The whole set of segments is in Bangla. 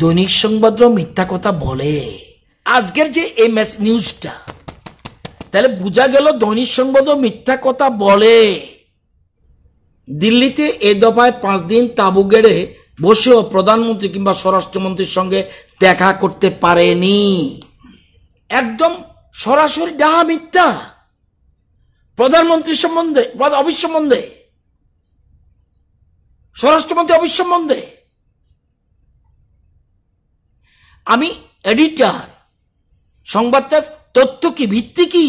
দৈনিক সংবাদ মিথ্যা কথা বলে আজকের যে এম ম্যাচ নিউজটা তাহলে বোঝা গেল দৈনিক সংবাদও মিথ্যা কথা বলে দিল্লিতে এ দফায় পাঁচ দিন তাবু গেড়ে বসেও প্রধানমন্ত্রী কিংবা স্বরাষ্ট্রমন্ত্রীর সঙ্গে দেখা করতে পারেনি একদম সরাসরি ডাহা মিথ্যা প্রধানমন্ত্রী সম্বন্ধে অফিস সম্বন্ধে স্বরাষ্ট্রমন্ত্রী অফিস সম্বন্ধে আমি এডিটার সংবাদটার তথ্য কি ভিত্তি কি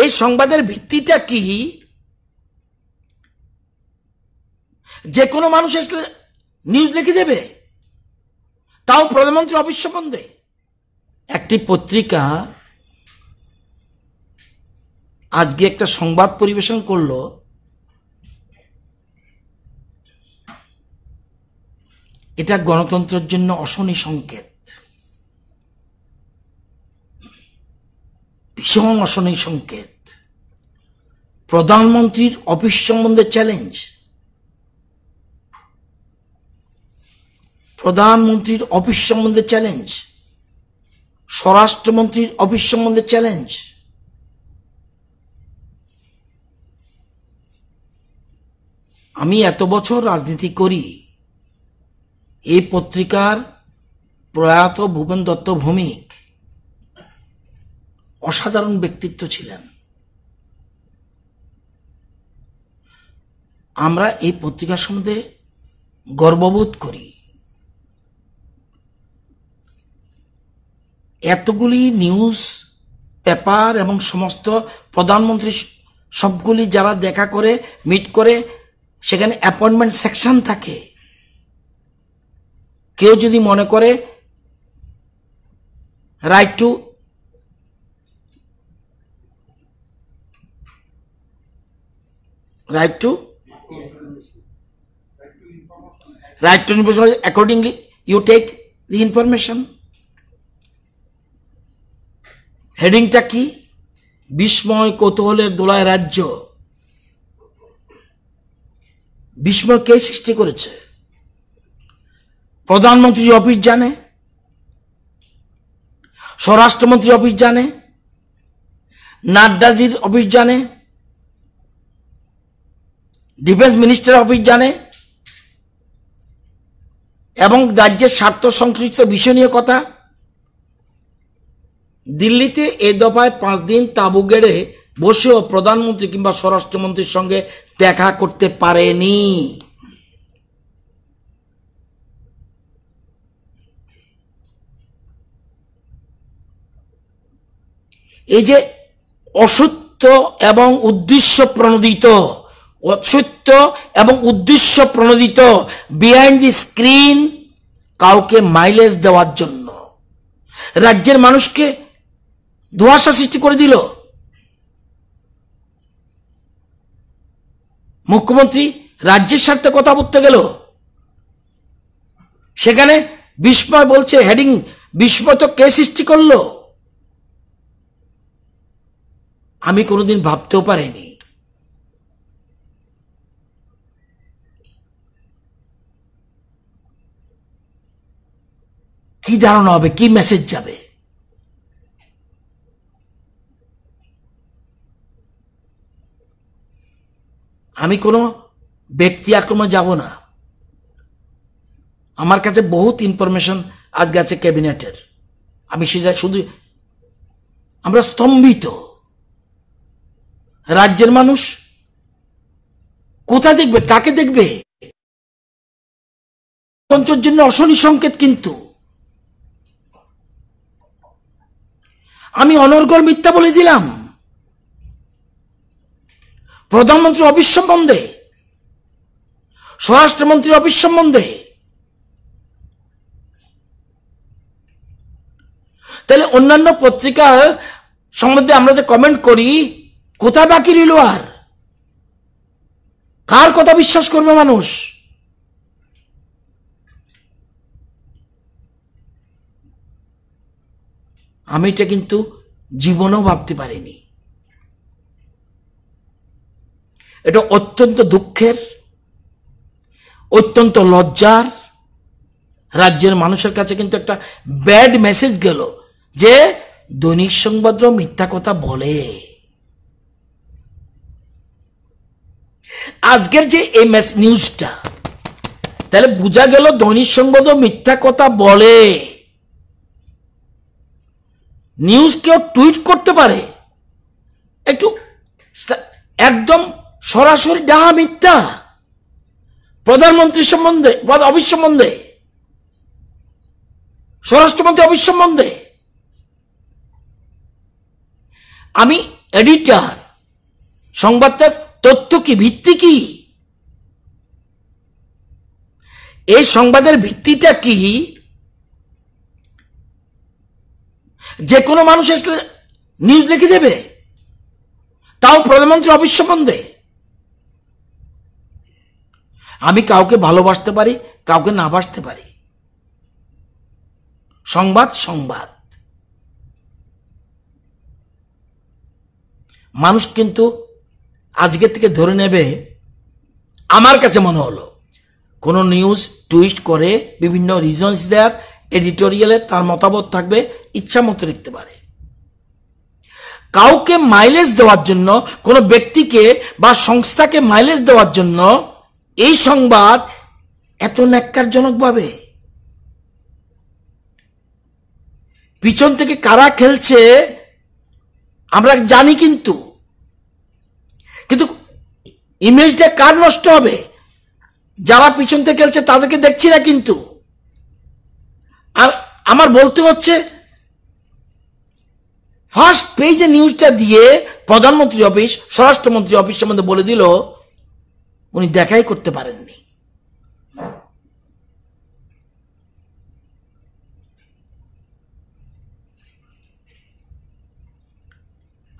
এই সংবাদের ভিত্তিটা কি যে কোনো মানুষ আসলে নিউজ লিখে দেবে তাও প্রধানমন্ত্রী অফিস সম্বন্ধে একটি পত্রিকা আজকে একটা সংবাদ পরিবেশন করলো এটা গণতন্ত্রের জন্য অশনি সংকেত ভীষণ অশনি সংকেত প্রধানমন্ত্রীর অফিস সম্বন্ধে চ্যালেঞ্জ প্রধানমন্ত্রীর অফিস সম্বন্ধে চ্যালেঞ্জ স্বরাষ্ট্রমন্ত্রীর অফিস সম্বন্ধে চ্যালেঞ্জ আমি এত বছর রাজনীতি করি এই পত্রিকার প্রয়াত ভূপেন দত্ত ভৌমিক অসাধারণ ব্যক্তিত্ব ছিলেন আমরা এই পত্রিকার সম্বন্ধে গর্ববোধ করি এতগুলি নিউজ পেপার এবং সমস্ত প্রধানমন্ত্রী সবগুলি যারা দেখা করে মিট করে সেখানে অ্যাপয়েন্টমেন্ট সেকশন থাকে কেউ যদি মনে করে right to right to right to information accordingly you take the information হেডিংটা কি বিস্ময় কৌতূহলের দোলায় রাজ্য বিস্ময় কে সৃষ্টি করেছে প্রধানমন্ত্রী অফিস জানে স্বরাষ্ট্রমন্ত্রী অফিস জানে নাড্ডাজির অফিস জানে ডিফেন্স মিনিস্টার অফিস জানে এবং রাজ্যের স্বার্থ সংশ্লিষ্ট বিষয় নিয়ে কথা দিল্লিতে এ দফায় পাঁচ দিন তাবু গেড়ে বসেও প্রধানমন্ত্রী কিংবা স্বরাষ্ট্রমন্ত্রীর সঙ্গে দেখা করতে পারেনি এই যে অসত্য এবং উদ্দেশ্য প্রণোদিত অসত্য এবং উদ্দেশ্য প্রণোদিত বিহাইন্ড দি স্ক্রিন কাউকে মাইলেজ দেওয়ার জন্য রাজ্যের মানুষকে ধোয়াশা সৃষ্টি করে দিল মুখ্যমন্ত্রী রাজ্যের স্বার্থে কথা বলতে গেল সেখানে বিস্ময় বলছে হেডিং বিস্ময় তো কে সৃষ্টি করলো আমি কোনোদিন ভাবতেও পারিনি কি ধারণা হবে কি মেসেজ যাবে আমি কোনো ব্যক্তি আক্রমণ যাব না আমার কাছে বহুত ইনফরমেশন আজকে আছে ক্যাবিনেটের আমি সেটা শুধু আমরা স্তম্ভিত রাজ্যের মানুষ কোথা দেখবে কাকে দেখবে তন্ত্রের জন্য অশনি সংকেত কিন্তু আমি অনর্গল মিথ্যা বলে দিলাম প্রধানমন্ত্রী অফিস সম্বন্ধে স্বরাষ্ট্রমন্ত্রী অফিস সম্বন্ধে তাহলে অন্যান্য পত্রিকা সম্বন্ধে আমরা যে কমেন্ট করি কোথায় বাকি রইল আর কার কথা বিশ্বাস করবে মানুষ আমি এটা কিন্তু জীবনেও ভাবতে পারিনি এটা অত্যন্ত দুঃখের অত্যন্ত লজ্জার রাজ্যের মানুষের কাছে কিন্তু একটা ব্যাড মেসেজ গেল যে দৈনিক সংবাদ মিথ্যা কথা বলে আজকের যে এম এস নিউজটা তাহলে বোঝা গেল দৈনিক সংবাদ মিথ্যা কথা বলে নিউজ কেউ টুইট করতে পারে একটু একদম সরাসরি ডাহা মিথ্যা প্রধানমন্ত্রী সম্বন্ধে অফিস সম্বন্ধে স্বরাষ্ট্রমন্ত্রী অফিস সম্বন্ধে আমি এডিটার সংবাদটার তথ্য কি ভিত্তি কি এই সংবাদের ভিত্তিটা কি যে কোনো মানুষ আসলে নিউজ লিখে দেবে তাও প্রধানমন্ত্রী অফিস আমি কাউকে ভালোবাসতে পারি কাউকে না বাসতে পারি সংবাদ সংবাদ মানুষ কিন্তু আজকে থেকে ধরে নেবে আমার কাছে মনে হলো কোনো নিউজ টুইস্ট করে বিভিন্ন রিজনস দেয়ার এডিটোরিয়ালে তার মতামত থাকবে ইচ্ছা মতো লিখতে পারে কাউকে মাইলেজ দেওয়ার জন্য কোনো ব্যক্তিকে বা সংস্থাকে মাইলেজ দেওয়ার জন্য এই সংবাদ এত ন্যাক্কারজনকভাবে পিছন থেকে কারা খেলছে আমরা জানি কিন্তু ইমেজটা কার নষ্ট হবে যারা পিছন থেকে খেলছে তাদেরকে দেখছি না কিন্তু আর আমার বলতে হচ্ছে ফার্স্ট পেজে নিউজটা দিয়ে প্রধানমন্ত্রী অফিস স্বরাষ্ট্রমন্ত্রী অফিস সম্বন্ধে বলে দিল উনি দেখাই করতে পারেননি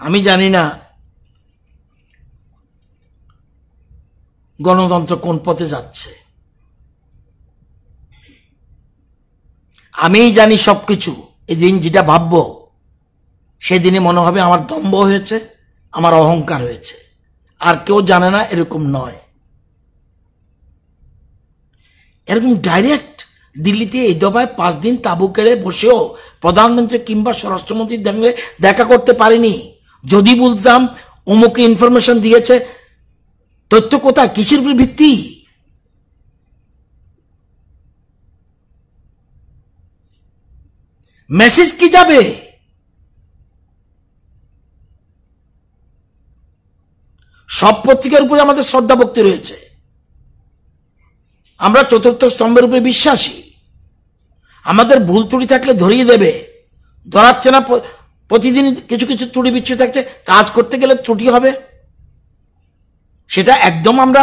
আমি জানি না গণতন্ত্র কোন পথে যাচ্ছে আমিই জানি সব কিছু এদিন যেটা ভাবব সেদিনে মনে হবে আমার দম্ভ হয়েছে আমার অহংকার হয়েছে আর কেউ জানে না এরকম নয় এরকম ডাইরেক্ট দিল্লিতে এই দফায় পাঁচ দিন তাবু কেড়ে বসেও প্রধানমন্ত্রী কিংবা স্বরাষ্ট্রমন্ত্রীর দেখা করতে পারিনি যদি বলতাম অমুকে ইনফরমেশন দিয়েছে তথ্য কোথায় কিসের উপর ভিত্তি মেসেজ কি যাবে সব পত্রিকার উপরে আমাদের শ্রদ্ধা ভক্তি রয়েছে আমরা চতুর্থ স্তম্ভের উপরে বিশ্বাসী আমাদের ভুল ত্রুটি থাকলে ধরিয়ে দেবে ধরাচ্ছে না প্রতিদিন কিছু কিছু ত্রুটি বিচ্ছু থাকছে কাজ করতে গেলে ত্রুটি হবে সেটা একদম আমরা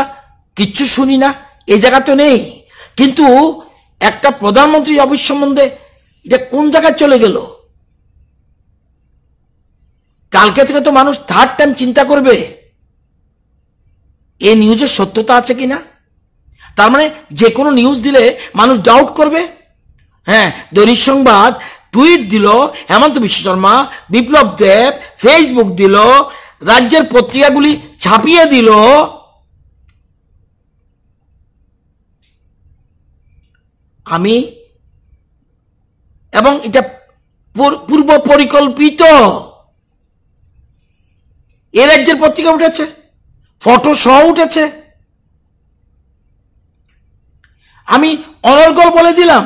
কিচ্ছু শুনি না এ জায়গা তো নেই কিন্তু একটা প্রধানমন্ত্রী অফিস সম্বন্ধে এটা কোন জায়গায় চলে গেল কালকে থেকে তো মানুষ থার্ড টাইম চিন্তা করবে এ নিউজের সত্যতা আছে কি না তার মানে যে কোনো নিউজ দিলে মানুষ ডাউট করবে হ্যাঁ দৈনিক সংবাদ টুইট দিল হেমন্ত বিশ্ব শর্মা বিপ্লব দেব ফেসবুক দিল রাজ্যের পত্রিকাগুলি ছাপিয়ে দিল আমি এবং এটা পূর্ব পরিকল্পিত এ রাজ্যের পত্রিকা উঠেছে ফটো সহ উঠেছে আমি অনর্গল বলে দিলাম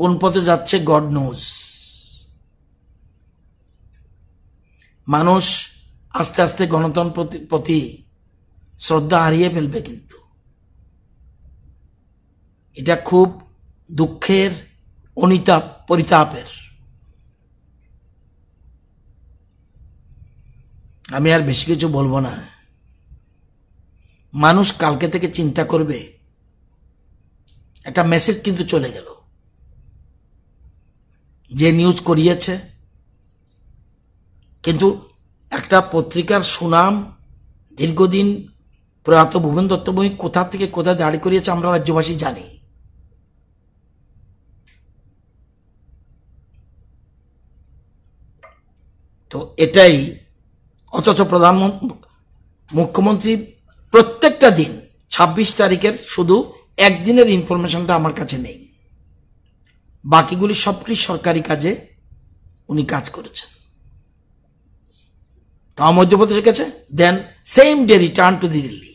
কোন পথে যাচ্ছে গড নোজ মানুষ আস্তে আস্তে গণতন্ত্র প্রতি শ্রদ্ধা হারিয়ে ফেলবে কিন্তু এটা খুব দুঃখের অনিতাপ পরিতাপের আমি আর বেশি কিছু বলবো না মানুষ কালকে থেকে চিন্তা করবে একটা মেসেজ কিন্তু চলে গেল যে নিউজ করিয়েছে কিন্তু একটা পত্রিকার সুনাম দীর্ঘদিন প্রয়াত ভুবন দত্তভূমি কোথা থেকে কোথায় দাঁড়িয়ে করিয়েছে আমরা রাজ্যবাসী জানি তো এটাই অথচ প্রধানমন্ত্রী মুখ্যমন্ত্রী প্রত্যেকটা দিন ছাব্বিশ তারিখের শুধু একদিনের ইনফরমেশনটা আমার কাছে নেই বাকিগুলি সবটি সরকারি কাজে উনি কাজ করেছেন তা মধ্যপ্রদেশে গেছে then same day return to Delhi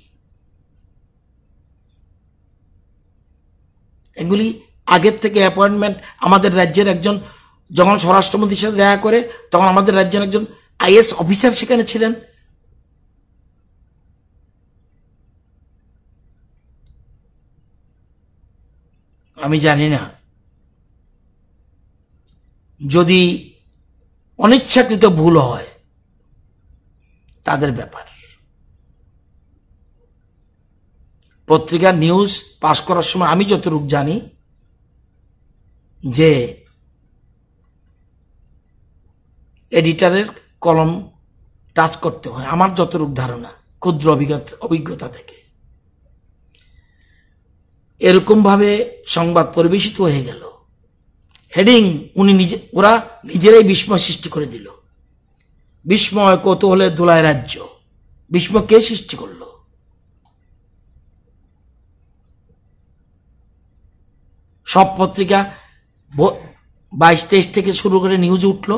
এগুলি আগের থেকে অ্যাপয়েন্টমেন্ট আমাদের রাজ্যের একজন যখন স্বরাষ্ট্রমন্ত্রীর সাথে দেখা করে তখন আমাদের রাজ্যের একজন আইএস অফিসার সেখানে ছিলেন আমি জানি না যদি অনিচ্ছাকৃত ভুল হয় তাদের ব্যাপার পত্রিকা নিউজ পাশ করার সময় আমি যতটুকু জানি যে এডিটারের কলম টাচ করতে হয় আমার যতটুক ধারণা ক্ষুদ্র অভিজ্ঞতা অভিজ্ঞতা থেকে এরকমভাবে সংবাদ পরিবেশিত হয়ে গেল হেডিং উনি নিজে ওরা নিজেরাই বিস্ময় সৃষ্টি করে দিল বিস্ময় হলে দোলায় রাজ্য বিস্ময় কে সৃষ্টি করল সব পত্রিকা বাইশ তেইশ থেকে শুরু করে নিউজ উঠল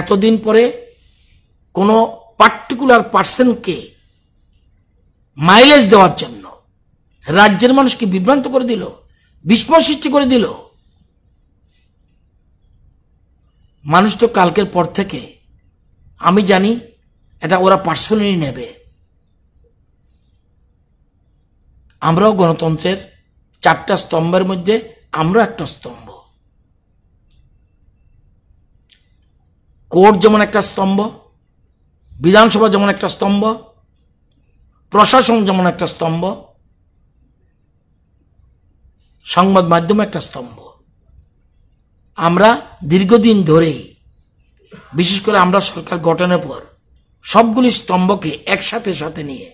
এতদিন পরে কোনো পার্টিকুলার পার্সনকে মাইলেজ দেওয়ার জন্য রাজ্যের মানুষকে বিভ্রান্ত করে দিল বিস্ময় সৃষ্টি করে দিল মানুষ তো কালকের পর থেকে আমি জানি এটা ওরা পার্সোনালি নেবে আমরাও গণতন্ত্রের চারটা স্তম্ভের মধ্যে আমরা একটা স্তম্ভ কোর্ট যেমন একটা স্তম্ভ বিধানসভা যেমন একটা স্তম্ভ প্রশাসন যেমন একটা স্তম্ভ সংবাদ মাধ্যম একটা স্তম্ভ আমরা দীর্ঘদিন ধরেই বিশেষ করে আমরা সরকার গঠনের পর সবগুলি স্তম্ভকে একসাথে সাথে নিয়ে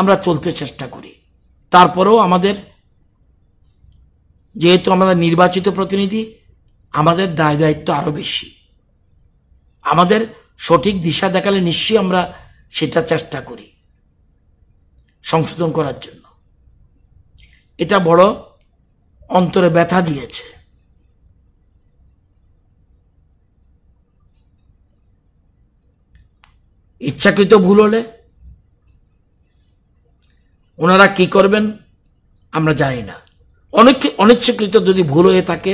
আমরা চলতে চেষ্টা করি তারপরেও আমাদের যেহেতু আমরা নির্বাচিত প্রতিনিধি আমাদের দায় দায়িত্ব আরও বেশি আমাদের সঠিক দিশা দেখালে নিশ্চয়ই আমরা সেটা চেষ্টা করি সংশোধন করার জন্য এটা বড় অন্তরে ব্যথা দিয়েছে ইচ্ছাকৃত ভুল হলে ওনারা কি করবেন আমরা জানি না অনেক অনিচ্ছাকৃত যদি ভুল হয়ে থাকে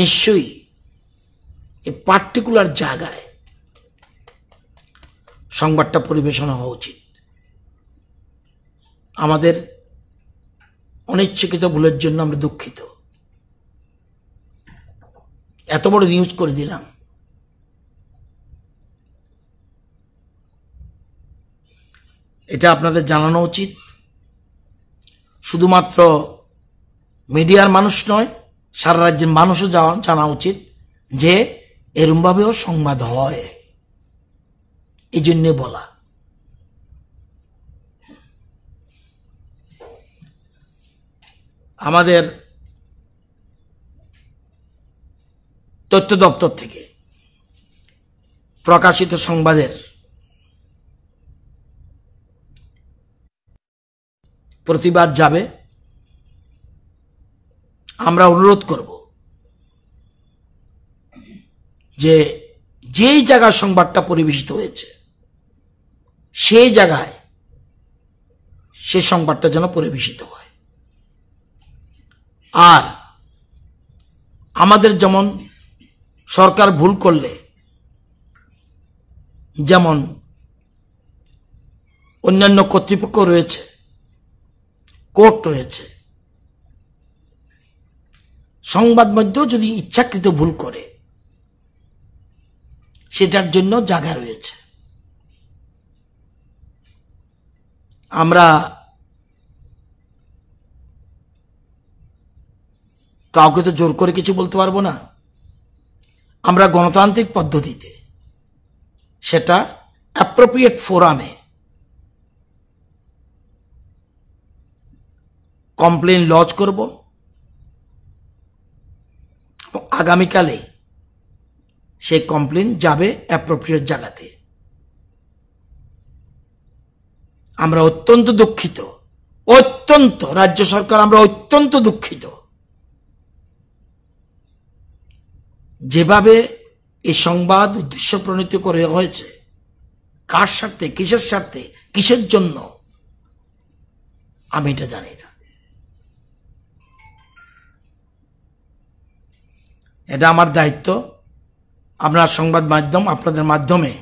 নিশ্চয়ই এই পার্টিকুলার জায়গায় সংবাদটা পরিবেশন হওয়া উচিত আমাদের অনিচ্ছাকৃত ভুলের জন্য আমরা দুঃখিত এত বড় নিউজ করে দিলাম এটা আপনাদের জানানো উচিত শুধুমাত্র মিডিয়ার মানুষ নয় সারা রাজ্যের মানুষও জানা উচিত যে এরমভাবেও সংবাদ হয় এই জন্যে বলা আমাদের তথ্য দপ্তর থেকে প্রকাশিত সংবাদের প্রতিবাদ যাবে আমরা অনুরোধ করব যে যেই জায়গায় সংবাদটা পরিবেশিত হয়েছে সেই জায়গায় সে সংবাদটা যেন পরিবেশিত হয় আর আমাদের যেমন সরকার ভুল করলে যেমন অন্যান্য কর্তৃপক্ষ রয়েছে কোর্ট রয়েছে সংবাদ মাধ্যম যদি ইচ্ছাকৃত ভুল করে সেটার জন্য জায়গা রয়েছে আমরা কাউকে তো জোর করে কিছু বলতে পারবো না আমরা গণতান্ত্রিক পদ্ধতিতে সেটা অ্যাপ্রোপ্রিয়েট ফোরামে কমপ্লেন লজ করব আগামীকালে সেই কমপ্লেন যাবে অ্যাপ্রোপ্রিয়েট জায়গাতে আমরা অত্যন্ত দুঃখিত অত্যন্ত রাজ্য সরকার আমরা অত্যন্ত দুঃখিত যেভাবে এই সংবাদ উদ্দেশ্য প্রণীত করে হয়েছে কার স্বার্থে কিসের স্বার্থে কিসের জন্য আমি এটা জানি না এটা আমার দায়িত্ব আপনার সংবাদ মাধ্যম আপনাদের মাধ্যমে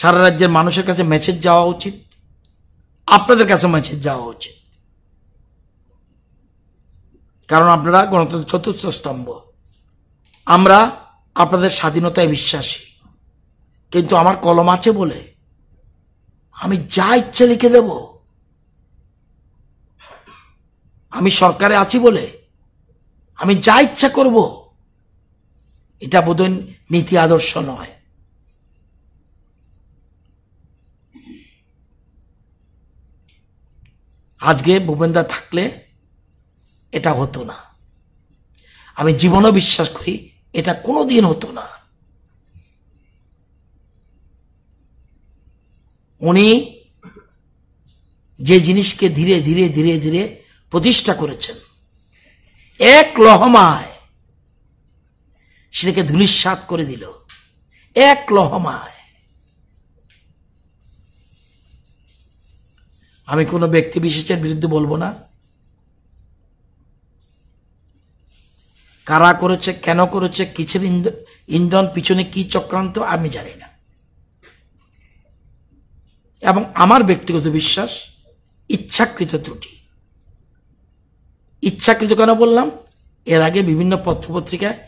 সারা রাজ্যের মানুষের কাছে মেসেজ যাওয়া উচিত আপনাদের কাছে মেসেজ যাওয়া উচিত কারণ আপনারা গণতন্ত্র চতুর্থ স্তম্ভ আমরা আপনাদের স্বাধীনতায় বিশ্বাসী কিন্তু আমার কলম আছে বলে আমি যা ইচ্ছে লিখে দেব আমি সরকারে আছি বলে আমি যা ইচ্ছা করব এটা বোধহয় নীতি আদর্শ নয় আজকে ভূপেন্দা থাকলে এটা হতো না আমি জীবনও বিশ্বাস করি এটা কোনো দিন হতো না উনি যে জিনিসকে ধীরে ধীরে ধীরে ধীরে প্রতিষ্ঠা করেছেন এক লহমায় সেটাকে ধুলিস্বাত করে দিল এক লহমায় আমি কোনো ব্যক্তি বিশেষের বিরুদ্ধে বলবো না কারা করেছে কেন করেছে কিসের ইন্ধন পিছনে কি চক্রান্ত আমি জানি না এবং আমার ব্যক্তিগত বিশ্বাস ইচ্ছাকৃত ত্রুটি ইচ্ছাকৃত কেন বললাম এর আগে বিভিন্ন পত্রপত্রিকায়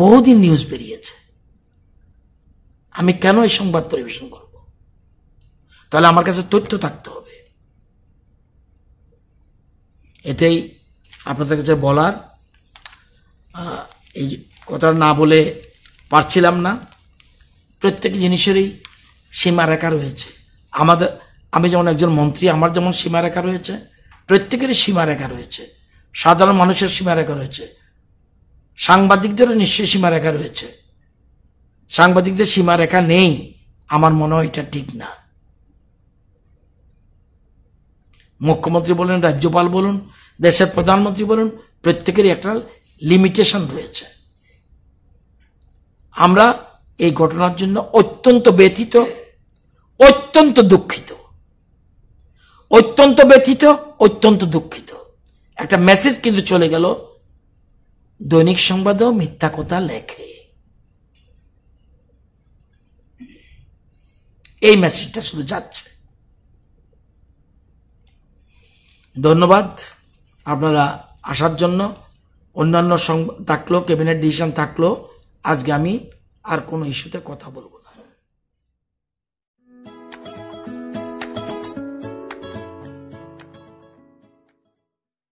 বহুদিন নিউজ বেরিয়েছে আমি কেন এই সংবাদ পরিবেশন করব তাহলে আমার কাছে তথ্য থাকতে হবে এটাই আপনাদের কাছে বলার এই কথা না বলে পারছিলাম না প্রত্যেক জিনিসেরই সীমারেখা রয়েছে আমাদের আমি যেমন একজন মন্ত্রী আমার যেমন সীমারেখা রয়েছে প্রত্যেকেরই সীমারেখা রয়েছে সাধারণ মানুষের সীমারেখা রয়েছে সাংবাদিকদেরও নিশ্চয়ই সীমারেখা রয়েছে সাংবাদিকদের সীমারেখা নেই আমার মনে হয় এটা ঠিক না মুখ্যমন্ত্রী বলুন রাজ্যপাল বলুন দেশের প্রধানমন্ত্রী বলুন প্রত্যেকেরই একটা লিমিটেশন রয়েছে আমরা এই ঘটনার জন্য অত্যন্ত ব্যথিত অত্যন্ত দুঃখিত অত্যন্ত ব্যথিত অত্যন্ত দুঃখিত একটা মেসেজ কিন্তু চলে গেল দৈনিক সংবাদও মিথ্যা কথা লেখে এই মেসেজটা শুধু যাচ্ছে ধন্যবাদ আপনারা আসার জন্য অন্যান্য থাকলো ক্যাবিনেট ডিসিশন থাকলো আজকে আমি আর কোনো ইস্যুতে কথা বলবো